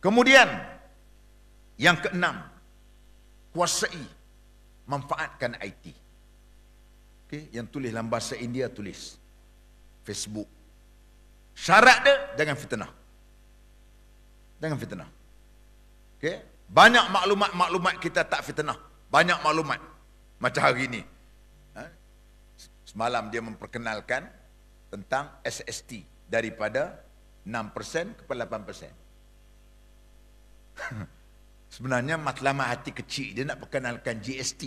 Kemudian yang keenam, kuasai manfaatkan IT. Okey, yang tulis dalam bahasa India tulis Facebook. Syarat dia jangan fitnah. Jangan fitnah. Okey, banyak maklumat-maklumat kita tak fitnah. Banyak maklumat macam hari ini. Ha? Semalam dia memperkenalkan tentang SST daripada 6% kepada 8%. Sebenarnya matlamat hati kecil dia nak perkenalkan GST.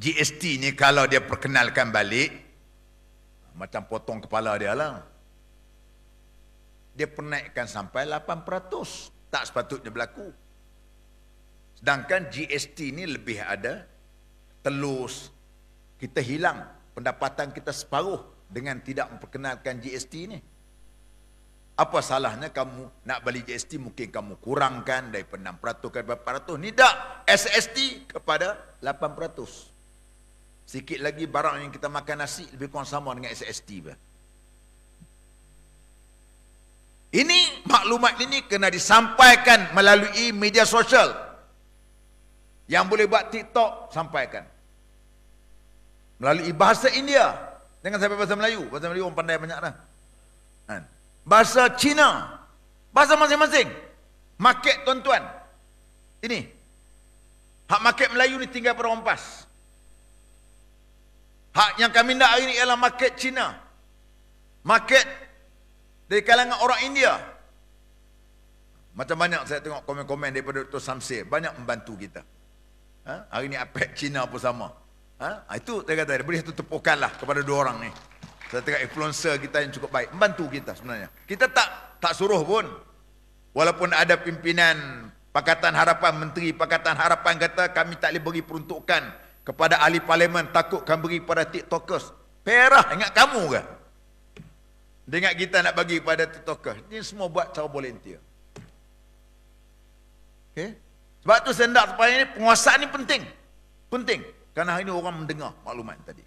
GST ni kalau dia perkenalkan balik, macam potong kepala dia lah. Dia pernaikkan sampai 8%. Tak sepatutnya berlaku. Sedangkan GST ni lebih ada telus. Kita hilang pendapatan kita separuh dengan tidak memperkenalkan GST ni apa salahnya kamu nak balik GST mungkin kamu kurangkan dari 6% kepada 8% ni tak SST kepada 8% sikit lagi barang yang kita makan nasi lebih kurang sama dengan SST ini maklumat ini kena disampaikan melalui media sosial yang boleh buat TikTok sampaikan melalui bahasa India dengan sampai bahasa Melayu bahasa Melayu orang pandai banyak dah kan bahasa Cina bahasa masing-masing market tuan-tuan ini hak market Melayu ni tinggal pada rompas hak yang kami nak hari ni ialah market Cina market dari kalangan orang India macam banyak saya tengok komen-komen daripada Dr. Samsir banyak membantu kita ha? hari ni apek Cina pun sama ha? ha itu saya kata Boleh satu tepukan lah kepada dua orang ni saya tengok influencer kita yang cukup baik membantu kita sebenarnya. Kita tak tak suruh pun. Walaupun ada pimpinan Pakatan Harapan, Menteri Pakatan Harapan kata kami tak boleh beri peruntukan kepada ahli parlimen takut kami beri pada TikTokers. Perah ingat kamu ke? Dia ingat kita nak bagi pada TikTokers. Ini semua buat cara volunteer. Okay? Sebab tu sendak supaya ini penguasaan ini penting. Penting. Kerana hari ini orang mendengar maklumat tadi.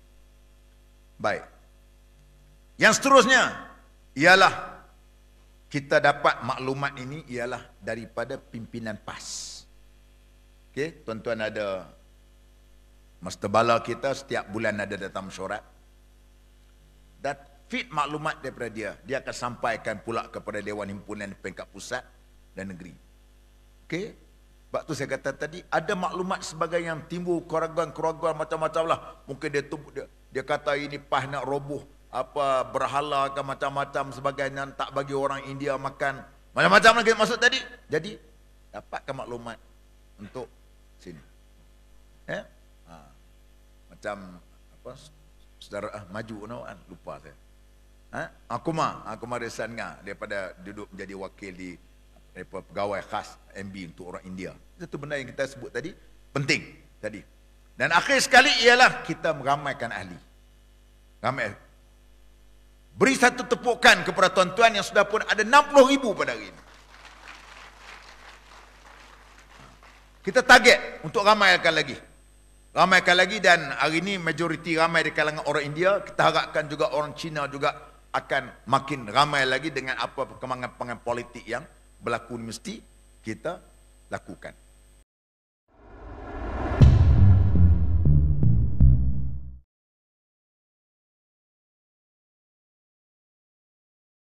Baik. Yang seterusnya ialah kita dapat maklumat ini ialah daripada pimpinan PAS. Okey, tuan-tuan ada Master Bala kita setiap bulan ada datang mesyuarat. Dan fit maklumat daripada dia, dia akan sampaikan pula kepada Dewan Himpunan Pengkat Pusat dan Negeri. Okey, sebab tu saya kata tadi, ada maklumat sebagai yang timbul keraguan-keraguan macam-macam lah. Mungkin dia tu, dia, dia kata ini PAS nak roboh, apa berhala ke macam-macam sebagainya tak bagi orang India makan macam-macam lagi maksud tadi jadi dapatkan maklumat untuk sini ya eh? ha. macam apa saudara ah, maju no, kan? lupa saya ha? aku mah aku mah resan daripada duduk menjadi wakil di apa, pegawai khas MB untuk orang India itu benda yang kita sebut tadi penting tadi dan akhir sekali ialah kita meramaikan ahli ramai Beri satu tepukan kepada tuan-tuan yang sudah pun ada 60 ribu pada hari ini. Kita target untuk ramaikan lagi. Ramaikan lagi dan hari ini majoriti ramai di kalangan orang India. Kita harapkan juga orang Cina juga akan makin ramai lagi dengan apa perkembangan-perkembangan politik yang berlaku mesti kita lakukan.